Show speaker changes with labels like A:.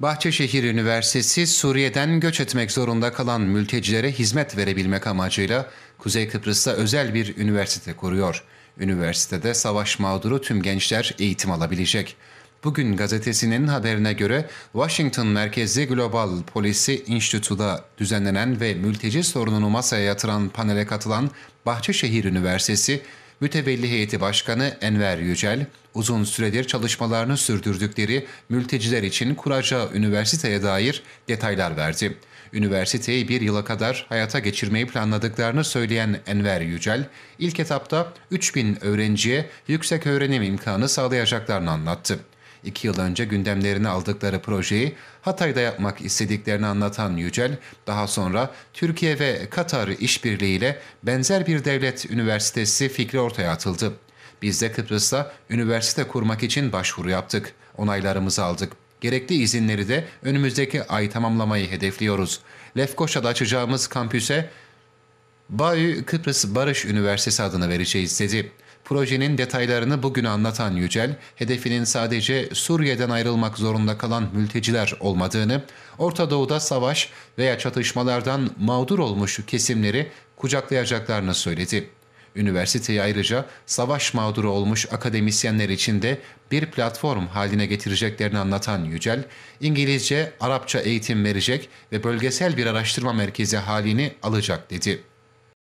A: Bahçeşehir Üniversitesi Suriye'den göç etmek zorunda kalan mültecilere hizmet verebilmek amacıyla Kuzey Kıbrıs'ta özel bir üniversite kuruyor. Üniversitede savaş mağduru tüm gençler eğitim alabilecek. Bugün gazetesinin haberine göre Washington merkezli Global Policy Institute'da düzenlenen ve mülteci sorununu masaya yatıran panele katılan Bahçeşehir Üniversitesi mütevelli heyeti başkanı Enver Yücel, uzun süredir çalışmalarını sürdürdükleri mülteciler için kuracağı üniversiteye dair detaylar verdi. Üniversiteyi bir yıla kadar hayata geçirmeyi planladıklarını söyleyen Enver Yücel, ilk etapta 3000 öğrenciye yüksek öğrenim imkanı sağlayacaklarını anlattı. İki yıl önce gündemlerine aldıkları projeyi Hatay'da yapmak istediklerini anlatan Yücel, daha sonra Türkiye ve Katar işbirliğiyle benzer bir devlet üniversitesi fikri ortaya atıldı. Biz de Kıbrıs'ta üniversite kurmak için başvuru yaptık. Onaylarımızı aldık. Gerekli izinleri de önümüzdeki ay tamamlamayı hedefliyoruz. Lefkoşa'da açacağımız kampüse BAÜ Kıbrıs Barış Üniversitesi adını vereceğiz dedi. Projenin detaylarını bugün anlatan Yücel, hedefinin sadece Suriye'den ayrılmak zorunda kalan mülteciler olmadığını, Orta Doğu'da savaş veya çatışmalardan mağdur olmuş kesimleri kucaklayacaklarını söyledi. Üniversiteyi ayrıca savaş mağduru olmuş akademisyenler için de bir platform haline getireceklerini anlatan Yücel, İngilizce, Arapça eğitim verecek ve bölgesel bir araştırma merkezi halini alacak dedi.